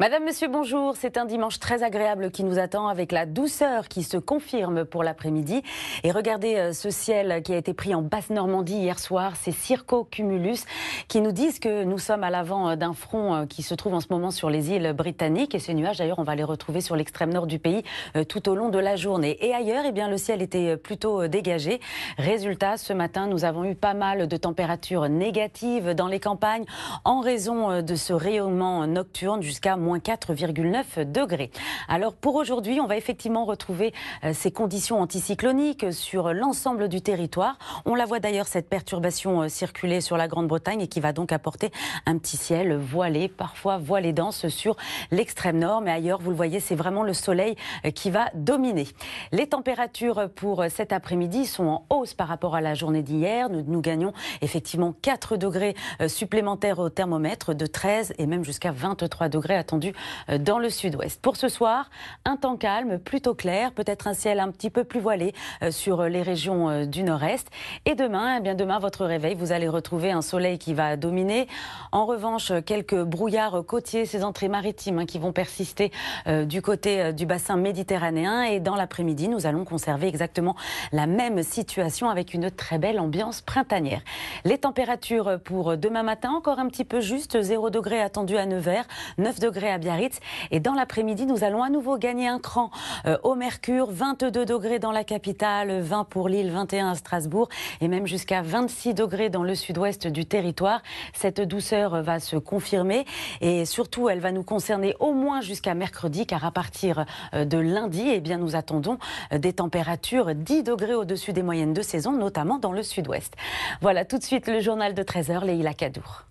Madame, Monsieur, bonjour. C'est un dimanche très agréable qui nous attend avec la douceur qui se confirme pour l'après-midi. Et regardez euh, ce ciel qui a été pris en Basse-Normandie hier soir, ces circo-cumulus qui nous disent que nous sommes à l'avant euh, d'un front euh, qui se trouve en ce moment sur les îles britanniques. Et ces nuages, d'ailleurs, on va les retrouver sur l'extrême nord du pays tout au long de la journée. Et ailleurs, eh bien, le ciel était plutôt dégagé. Résultat, ce matin, nous avons eu pas mal de températures négatives dans les campagnes en raison de ce rayonnement nocturne jusqu'à 4,9 degrés. Alors pour aujourd'hui, on va effectivement retrouver euh, ces conditions anticycloniques sur l'ensemble du territoire. On la voit d'ailleurs cette perturbation euh, circuler sur la Grande-Bretagne et qui va donc apporter un petit ciel voilé, parfois voilé dense sur l'extrême nord, mais ailleurs, vous le voyez, c'est vraiment le soleil euh, qui va dominer. Les températures pour cet après-midi sont en hausse par rapport à la journée d'hier. Nous, gagnons effectivement 4 degrés supplémentaires au thermomètre, de 13 et même jusqu'à 23 degrés attendus euh, dans le sud-ouest. Pour ce soir, un temps calme, plutôt clair, peut-être un ciel un petit peu plus voilé euh, sur euh, les régions du nord-est. Et demain, eh bien demain, votre réveil, vous allez retrouver un soleil qui va dominer. En revanche, quelques brouillards côtiers, ces entrées maritimes hein, qui vont persister du côté du bassin méditerranéen. Et dans l'après-midi, nous allons conserver exactement la même situation avec une très belle ambiance printanière. Les températures pour demain matin, encore un petit peu juste, 0 degré attendu à Nevers, 9 degrés à Biarritz. Et dans l'après-midi, nous allons à nouveau gagner un cran euh, au mercure, 22 degrés dans la capitale, 20 pour Lille, 21 à Strasbourg et même jusqu'à 26 degrés dans le sud-ouest du territoire. Cette douceur va se confirmer et surtout elle va nous concerner au moins jusqu'à mercredi car à partir euh, de lundi, eh bien, nous attendons euh, des températures 10 degrés au-dessus des moyennes de saison, notamment dans le sud-ouest. Voilà tout de suite le journal de 13h, Leïla Kadour.